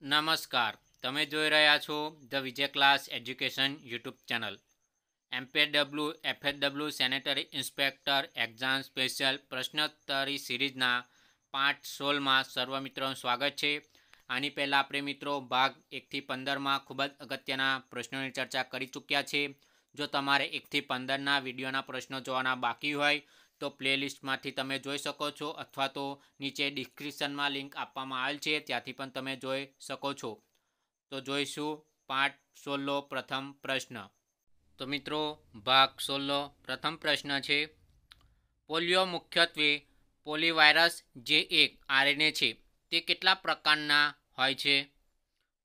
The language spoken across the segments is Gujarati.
નમસ્કાર તમે જોઈ રહ્યા છો the Vijay class education YouTube channel MPW FAW sanitary inspector exam special પ્રશ્નોત્તરી સિરીઝના પાંચ સોલમાં સર્વ મિત્રોનું સ્વાગત છે આની પહેલાં આપણે મિત્રો ભાગ એકથી પંદરમાં ખૂબ જ અગત્યના પ્રશ્નોની ચર્ચા કરી ચૂક્યા છે જો તમારે એકથી પંદરના વિડીયોના પ્રશ્નો જોવાના બાકી હોય તો પ્લેલિસ્ટમાંથી તમે જોઈ શકો છો અથવા તો નીચે ડિસ્ક્રિપ્શનમાં લિંક આપવામાં આવેલ છે ત્યાંથી પણ તમે જોઈ શકો છો તો જોઈશું પાઠ સોળનો પ્રથમ પ્રશ્ન તો મિત્રો ભાગ સોળનો પ્રથમ પ્રશ્ન છે પોલિયો મુખ્યત્વે પોલિવાયરસ જે એક આરએનએ છે તે કેટલા પ્રકારના હોય છે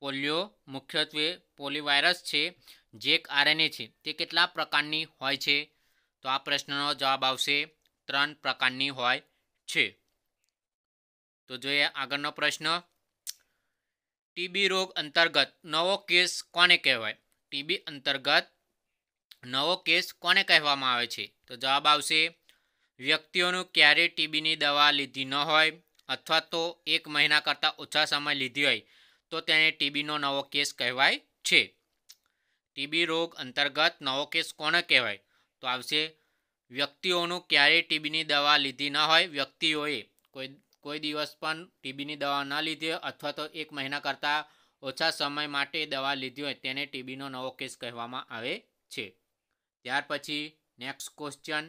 પોલિયો મુખ્યત્વે પોલિવાયરસ છે જે એક આરએનએ છે તે કેટલા પ્રકારની હોય છે તો આ પ્રશ્નનો જવાબ આવશે ત્રણ પ્રકારની હોય છે તો જોઈએ આગળનો પ્રશ્ન ટીબી રોગ અંતર્ગત નવો કેસ કોને કહેવાય ટીબી અંતર્ગત નવો કેસ કોને કહેવામાં આવે છે તો જવાબ આવશે વ્યક્તિઓનું ક્યારે ટીબીની દવા લીધી ન હોય અથવા તો એક મહિના કરતાં ઓછા સમય લીધી હોય તો તેને ટીબીનો નવો કેસ કહેવાય છે ટીબી રોગ અંતર્ગત નવો કેસ કોને કહેવાય તો આવશે વ્યક્તિઓનું ક્યારેય ટીબીની દવા લીધી ન હોય વ્યક્તિઓએ કોઈ કોઈ દિવસ પણ ટીબીની દવા ન લીધી હોય અથવા તો એક મહિના કરતાં ઓછા સમય માટે દવા લીધી હોય તેને ટીબીનો નવો કેસ કહેવામાં આવે છે ત્યાર પછી નેક્સ્ટ ક્વેશ્ચન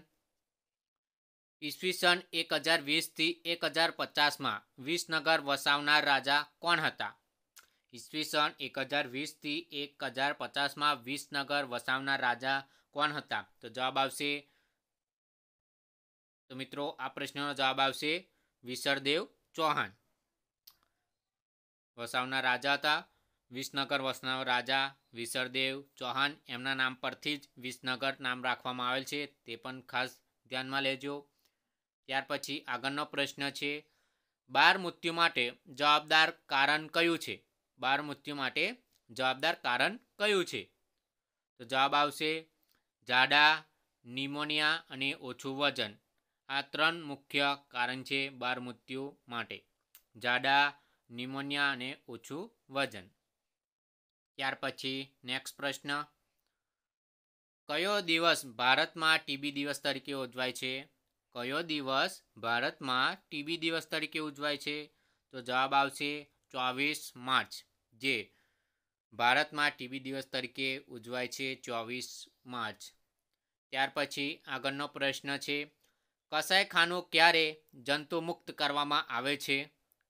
ઈસવીસન એક હજાર વીસથી એક હજાર પચાસમાં વિસનગર વસાવનાર રાજા કોણ હતા ઈસવીસન એક હજાર વીસથી એક હજાર પચાસમાં વિસનગર વસાવનાર રાજા કોણ હતા તો જવાબ આવશે તો મિત્રો આ પ્રશ્નનો જવાબ આવશે વિસરદેવ ચૌહાણ વસાવના રાજા હતા વિસનગર વસનાર રાજા વિસરદેવ ચૌહાણ એમના નામ પરથી જ વિસનગર નામ રાખવામાં આવેલ છે તે પણ ખાસ ધ્યાનમાં લેજો ત્યાર પછી આગળનો પ્રશ્ન છે બાર મૃત્યુ માટે જવાબદાર કારણ કયું છે બાર મૃત્યુ માટે જવાબદાર કારણ કયું છે તો જવાબ આવશે જાડા નિમોનિયા અને ઓછું વજન આ ત્રણ મુખ્ય કારણ છે બાર મૃત્યુ માટે જાડા ન્યુમોનિયા અને ઓછું વજન ત્યાર પછી નેક્સ્ટ પ્રશ્ન કયો દિવસ ભારતમાં ટીબી દિવસ તરીકે ઉજવાય છે કયો દિવસ ભારતમાં ટીબી દિવસ તરીકે ઉજવાય છે તો જવાબ આવશે ચોવીસ માર્ચ જે ભારતમાં ટીબી દિવસ તરીકે ઉજવાય છે ચોવીસ માર્ચ ત્યાર પછી આગળનો પ્રશ્ન છે કસાઈખાનું ક્યારે જંતુમુક્ત કરવામાં આવે છે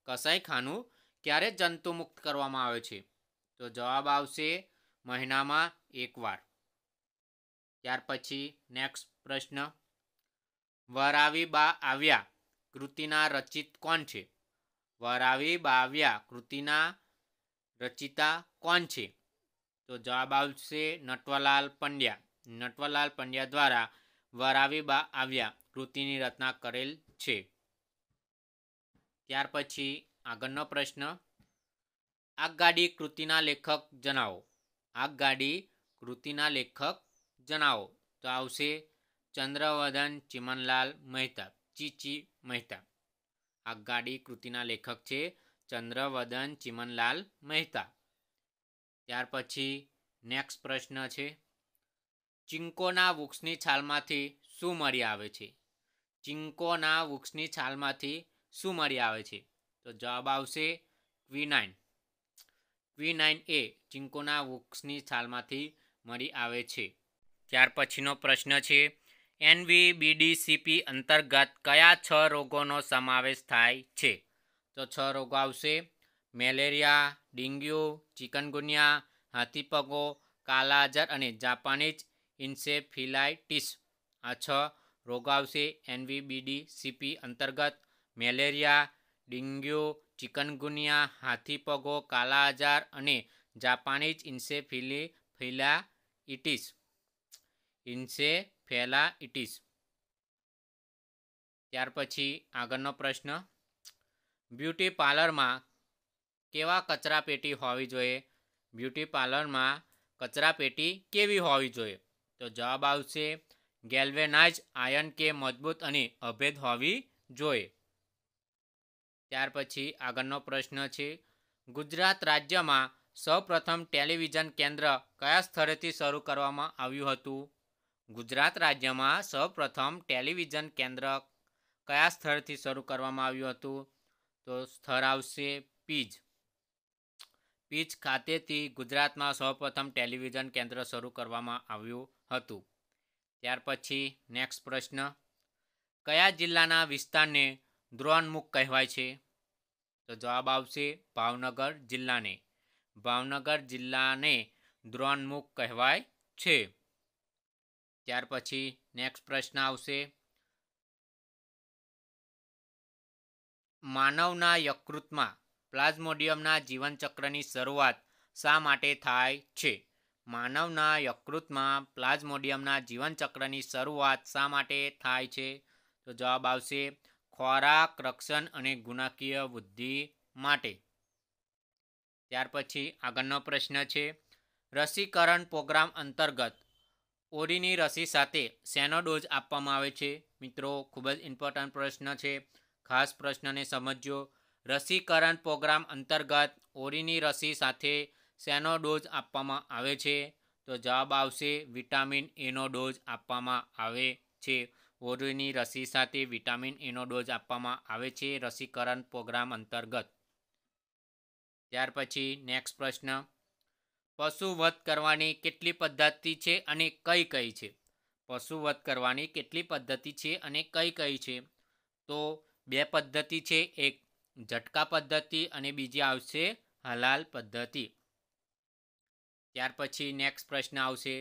કસાઈખાનું ક્યારે જંતુમુક્ત કરવામાં આવે છે તો જવાબ આવશે મહિનામાં એકવાર ત્યાર પછી નેક્સ્ટ પ્રશ્ન વરાવી બા આવ્યા કૃતિના રચિત કોણ છે વરાવી બા આવ્યા કૃતિના રચિતા કોણ છે તો જવાબ આવશે નટવલાલ પંડ્યા નટવલાલ પંડ્યા દ્વારા વરાવી બા આવ્યા કૃતિની રચના કરેલ છે ત્યાર પછી આગળનો પ્રશ્ન આગગાડી કૃતિના લેખક જણાવો આગગાડી કૃતિના લેખક જણાવો તો આવશે ચંદ્રવદન ચિમનલાલ મહેતા ચીચી મહેતા આગગાડી કૃતિના લેખક છે ચંદ્રવદન ચિમનલાલ મહેતા ત્યાર પછી નેક્સ્ટ પ્રશ્ન છે ચિંકોના વૃક્ષની છાલમાંથી શું મળી આવે છે ચિંકોના વૃક્ષની છાલમાંથી શું મળી આવે છે તો જવાબ આવશે ક્વિનાઇન ક્વિનાઇન એ ચિંકોના વૃક્ષની છાલમાંથી મળી આવે છે ત્યાર પછીનો પ્રશ્ન છે એનવીબીડીસીપી અંતર્ગત કયા છ રોગોનો સમાવેશ થાય છે તો છ રોગો આવશે મેલેરિયા ડેન્ગ્યુ ચિકનગુનિયા હાથીપગો કાલાજર અને જાપાનીઝ ઇન્સેફિલાઇટિસ આ છ રોગો આવશે એનવીબીડી સીપી અંતર્ગત મેલેરિયા ડેન્ગ્યુ ચિકનગુનિયા હાથીપગો કાલા આજાર અને જાપાનીઝ ઇન્સેફિલી ઇન્સેફેલા ઇન્સેફેલાઇટિસ ત્યાર પછી આગળનો પ્રશ્ન બ્યુટી પાર્લરમાં કેવા કચરાપેટી હોવી જોઈએ બ્યુટી પાર્લરમાં કચરાપેટી કેવી હોવી જોઈએ તો જવાબ આવશે ગેલ્વેનાઇઝ આયન કે મજબૂત અને અભેદ હોવી જોઈએ ત્યાર પછી આગળનો પ્રશ્ન છે ગુજરાત રાજ્યમાં સૌપ્રથમ ટેલિવિઝન કેન્દ્ર કયા સ્થળેથી શરૂ કરવામાં આવ્યું હતું ગુજરાત રાજ્યમાં સૌપ્રથમ ટેલિવિઝન કેન્દ્ર કયા સ્થળથી શરૂ કરવામાં આવ્યું હતું તો સ્થળ આવશે પીજ પીજ ખાતેથી ગુજરાતમાં સૌપ્રથમ ટેલિવિઝન કેન્દ્ર શરૂ કરવામાં આવ્યું હતું ત્યાર પછી નેક્સ્ટ પ્રશ્ન કયા જિલ્લાના વિસ્તારને દ્રોણમુખ કહેવાય છે તો જવાબ આવશે ભાવનગર જિલ્લાને ભાવનગર જિલ્લાને દ્રોણમુખ કહેવાય છે ત્યાર પછી નેક્સ્ટ પ્રશ્ન આવશે માનવના યકૃતમાં પ્લાઝ્મોડિયમના જીવનચક્રની શરૂઆત શા માટે થાય છે માનવના યકૃતમાં પ્લાઝમોડિયમના જીવનચક્રની શરૂઆત શા માટે થાય છે તો જવાબ આવશે ખોરાક રક્ષણ અને ગુણાકીય વૃદ્ધિ માટે ત્યાર પછી આગળનો પ્રશ્ન છે રસીકરણ પ્રોગ્રામ અંતર્ગત ઓરીની રસી સાથે શેનો ડોઝ આપવામાં આવે છે મિત્રો ખૂબ જ ઇમ્પોર્ટન્ટ પ્રશ્ન છે ખાસ પ્રશ્નને સમજો રસીકરણ પ્રોગ્રામ અંતર્ગત ઓરીની રસી સાથે શેનો ડોઝ આપવામાં આવે છે તો જવાબ આવશે વિટામિન એનો ડોઝ આપવામાં આવે છે ઓરોની રસી સાથે વિટામિન એનો ડોઝ આપવામાં આવે છે રસીકરણ પ્રોગ્રામ અંતર્ગત ત્યાર પછી નેક્સ્ટ પ્રશ્ન પશુ વધ કરવાની કેટલી પદ્ધતિ છે અને કઈ કઈ છે પશુ વધ કરવાની કેટલી પદ્ધતિ છે અને કઈ કઈ છે તો બે પદ્ધતિ છે એક ઝટકા પદ્ધતિ અને બીજી આવશે હલાલ પદ્ધતિ ત્યાર પછી નેક્સ્ટ પ્રશ્ન આવશે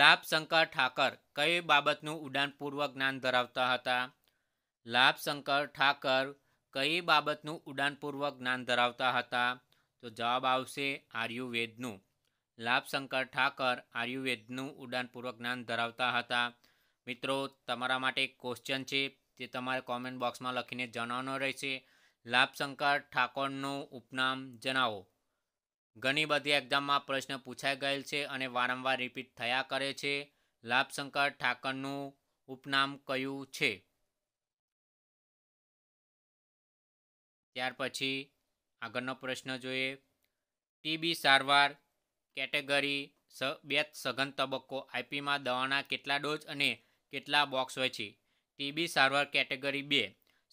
લાભશંકર ઠાકર કઈ બાબતનું ઉડાનપૂર્વક જ્ઞાન ધરાવતા હતા લાભશંકર ઠાકર કઈ બાબતનું ઉડાનપૂર્વક જ્ઞાન ધરાવતા હતા તો જવાબ આવશે આર્યુવેદનું લાભશંકર ઠાકર આર્યુવેદનું ઉડાનપૂર્વક જ્ઞાન ધરાવતા હતા મિત્રો તમારા માટે એક ક્વેશ્ચન છે તે તમારે કોમેન્ટ બોક્સમાં લખીને જણાવવાનો રહેશે લાભશંકર ઠાકોરનું ઉપનામ જણાવો ઘણી બધી એક્ઝામમાં પ્રશ્ન પૂછાઈ ગયેલ છે અને વારંવાર રિપીટ થયા કરે છે લાભશંકર ઠાકરનું ઉપનામ કયું છે ત્યાર પછી આગળનો પ્રશ્ન જોઈએ ટીબી સારવાર કેટેગરી બે સઘન તબક્કો આઈપીમાં દવાના કેટલા ડોઝ અને કેટલા બોક્સ હોય છે ટીબી સારવાર કેટેગરી બે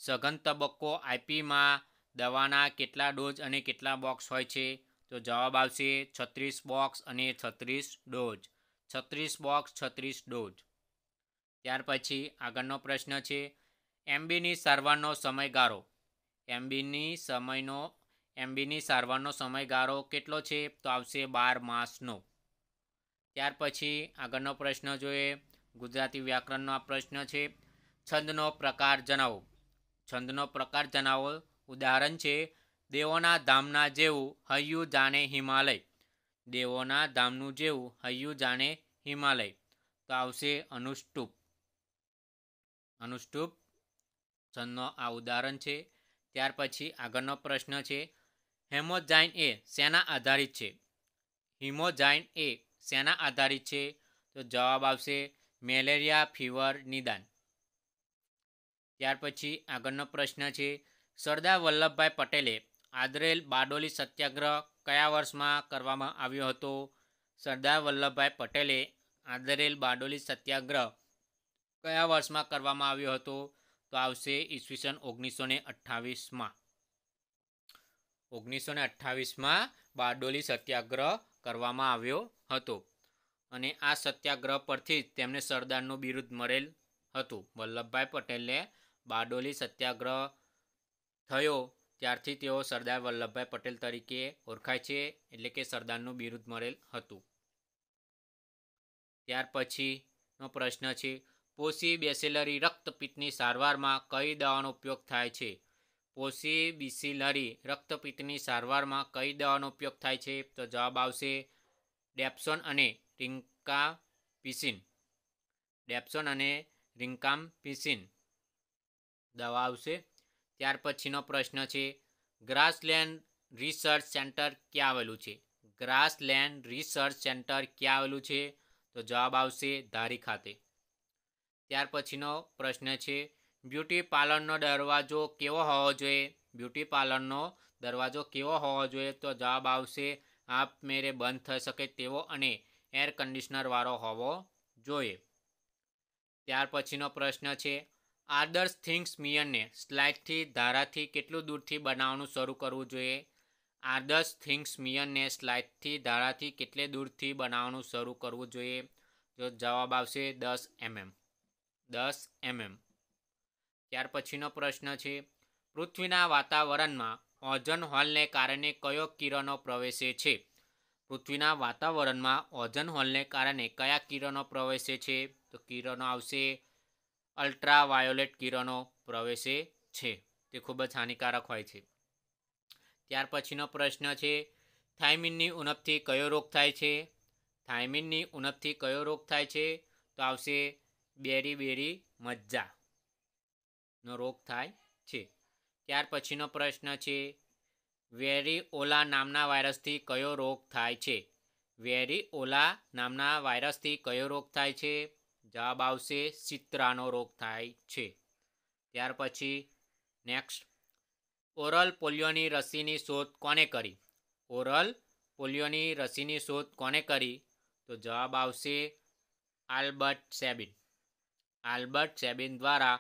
સઘન તબક્કો આઈપીમાં દવાના કેટલા ડોઝ અને કેટલા બોક્સ હોય છે તો જવાબ આવશે છત્રીસ બોક્સ અને છત્રીસ ડોઝ છત્રીસ બોક્સ છત્રીસ ડોઝ ત્યાર પછી આગળનો પ્રશ્ન છે એમબીની સારવારનો સમયગાળો એમબીની સમયનો એમબીની સારવારનો સમયગાળો કેટલો છે તો આવશે બાર માસનો ત્યાર પછી આગળનો પ્રશ્ન જોઈએ ગુજરાતી વ્યાકરણનો આ પ્રશ્ન છે છંદનો પ્રકાર જણાવો છંદનો પ્રકાર જણાવો ઉદાહરણ છે દેવોના ધામના જેવું હૈયું જાણે હિમાલય દેવોના ધામનું જેવું હૈયું જાણે હિમાલય તો આવશે અનુષ્ટુપ અનુષ્ટુપ છંદનો આ ઉદાહરણ છે ત્યાર પછી આગળનો પ્રશ્ન છે હેમોજાઇન એ શેના આધારિત છે હિમોજાઇન એ શેના આધારિત છે તો જવાબ આવશે મેલેરિયા ફીવર નિદાન ત્યાર પછી આગળનો પ્રશ્ન છે સરદાર વલ્લભભાઈ પટેલે આદરેલ બારડોલી સત્યાગ્રહ કયા વર્ષમાં કરવામાં આવ્યો હતો સરદાર વલ્લભભાઈ પટેલે આદરેલ બારડોલી સત્યાગ્રહ કયા વર્ષમાં કરવામાં આવ્યો હતો તો આવશે ઈસવીસન ઓગણીસો ને અઠ્ઠાવીસમાં ઓગણીસો ને અઠ્ઠાવીસમાં બારડોલી સત્યાગ્રહ કરવામાં આવ્યો હતો અને આ સત્યાગ્રહ પરથી જ તેમને સરદારનું બિરુદ મળેલ હતું વલ્લભભાઈ પટેલને બારડોલી સત્યાગ્રહ થયો ત્યારથી તેઓ સરદાર વલ્લભભાઈ પટેલ તરીકે ઓળખાય છે એટલે કે સરદારનું બિરુદ મળેલ હતું ત્યાર પછીનો પ્રશ્ન છે પોસી બેસિલરી રક્તપિત્તની સારવારમાં કઈ દવાનો ઉપયોગ થાય છે પોસી બિસિલરી રક્તપિત્તની સારવારમાં કઈ દવાનો ઉપયોગ થાય છે તો જવાબ આવશે ડેપ્સોન અને રિંકા પિસિન ડેપ્સોન અને રિંકામ પિસિન દવા આવશે ત્યાર પછીનો પ્રશ્ન છે ગ્રાસલેન્ડ રિસર્ચ સેન્ટર ક્યાં આવેલું છે ગ્રાસલેન્ડ રિસર્ચ સેન્ટર ક્યાં આવેલું છે તો જવાબ આવશે ધારી ખાતે ત્યાર પછીનો પ્રશ્ન છે બ્યુટી પાર્લરનો દરવાજો કેવો હોવો જોઈએ બ્યુટી પાર્લરનો દરવાજો કેવો હોવો જોઈએ તો જવાબ આવશે આપ મેરે બંધ થઈ શકે તેવો અને એર કન્ડિશનરવાળો હોવો જોઈએ ત્યાર પછીનો પ્રશ્ન છે આદર્શ થિંગ્સ મિયરને સ્લાઇડથી ધારાથી કેટલું દૂરથી બનાવવાનું શરૂ કરવું જોઈએ આદર્શ થિંગ્સ મિયરને સ્લાઇડથી ધારાથી કેટલે દૂરથી બનાવવાનું શરૂ કરવું જોઈએ જો જવાબ આવશે દસ એમએમ દસ એમએમ ત્યાર પછીનો પ્રશ્ન છે પૃથ્વીના વાતાવરણમાં ઓઝોન હોલને કારણે કયો કિરણો પ્રવેશે છે પૃથ્વીના વાતાવરણમાં ઓઝન હોલને કારણે કયા કિરણો પ્રવેશે છે તો કિરણો આવશે અલ્ટ્રાવાયોલેટ કિરણો પ્રવેશે છે તે ખૂબ જ હાનિકારક હોય છે ત્યાર પછીનો પ્રશ્ન છે થાઇમિનની ઉણપથી કયો રોગ થાય છે થાઇમિનની ઉણપથી કયો રોગ થાય છે તો આવશે બેરી બેરી મજ્જાનો રોગ થાય છે ત્યાર પછીનો પ્રશ્ન છે વેરી ઓલા નામના વાયરસથી કયો રોગ થાય છે વેરી ઓલા નામના વાયરસથી કયો રોગ થાય છે જવાબ આવશે સિત્રાનો રોગ થાય છે ત્યાર પછી નેક્સ્ટ ઓરલ પોલિયોની રસીની શોધ કોને કરી ઓરલ પોલિયોની રસીની શોધ કોને કરી તો જવાબ આવશે આલ્બર્ટ સેબિન આલ્બર્ટ સેબિન દ્વારા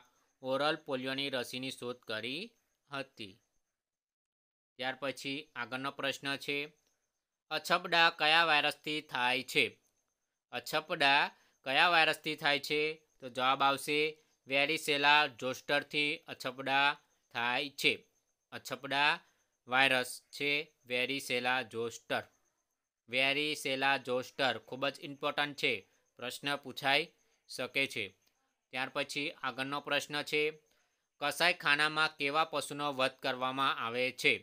ઓરલ પોલિયોની રસીની શોધ કરી હતી ત્યાર પછી આગળનો પ્રશ્ન છે અછબડા કયા વાયરસથી થાય છે અછબડા કયા વાયરસથી થાય છે તો જવાબ આવશે વેરીસેલા જોસ્ટરથી અછપડા થાય છે અછપડા વાયરસ છે વેરીસેલા જોસ્ટર વેરીસેલા જોસ્ટર ખૂબ જ ઇમ્પોર્ટન્ટ છે પ્રશ્ન પૂછાઈ શકે છે ત્યાર પછી આગળનો પ્રશ્ન છે કસાઈખાનામાં કેવા પશુનો વધ કરવામાં આવે છે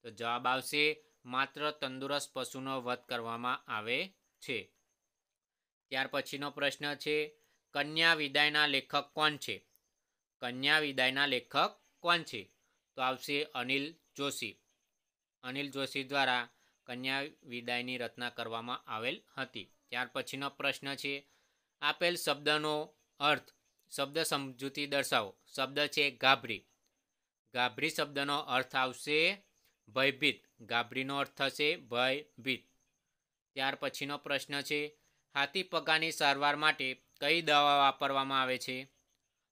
તો જવાબ આવશે માત્ર તંદુરસ્ત પશુનો વધ કરવામાં આવે છે ત્યાર પછીનો પ્રશ્ન છે કન્યા વિદાયના લેખક કોણ છે કન્યા વિદાયના લેખક કોણ છે તો આવશે અનિલ જોશી અનિલ જોશી દ્વારા કન્યા વિદાયની રચના કરવામાં આવેલ હતી ત્યાર પછીનો પ્રશ્ન છે આપેલ શબ્દનો અર્થ શબ્દ સમજૂતી દર્શાવો શબ્દ છે ગાભરી ગાભરી શબ્દનો અર્થ આવશે ભયભીત ગાભરીનો અર્થ થશે ભયભીત ત્યાર પછીનો પ્રશ્ન છે હાથી પગાની સારવાર માટે કઈ દવા વાપરવામાં આવે છે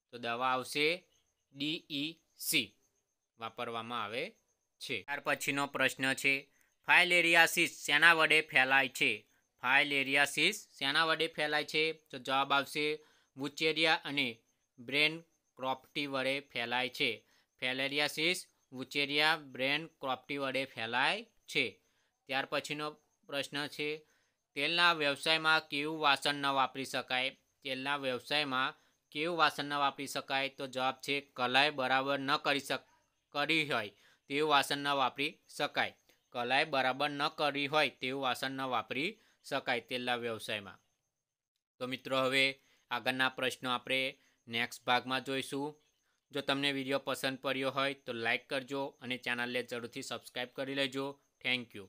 તો દવા આવશે ડીઈ સી વાપરવામાં આવે છે ત્યાર પછીનો પ્રશ્ન છે ફાઇલેરિયાસિસ શેના વડે ફેલાય છે ફાઇલેરિયાસિસ શેના વડે ફેલાય છે તો જવાબ આવશે વુચેરિયા અને બ્રેન ક્રોપ્ટી વડે ફેલાય છે ફેલેરિયાસિસ વુચેરિયા બ્રેન ક્રોપ્ટી વડે ફેલાય છે ત્યાર પછીનો પ્રશ્ન છે તેલના વ્યવસાયમાં કેવું વાસણ ન વાપરી શકાય તેલના વ્યવસાયમાં કેવું વાસણ ન વાપરી શકાય તો જવાબ છે કલાઈ બરાબર ન કરી શક કરી હોય તેવું વાસણ ન વાપરી શકાય કલાઈ બરાબર ન કરી હોય તેવું વાસણ ન વાપરી શકાય તેલના વ્યવસાયમાં તો મિત્રો હવે આગળના પ્રશ્નો આપણે નેક્સ્ટ ભાગમાં જોઈશું જો તમને વિડીયો પસંદ પડ્યો હોય તો લાઈક કરજો અને ચેનલને જરૂરથી સબસ્ક્રાઈબ કરી લેજો થેન્ક યુ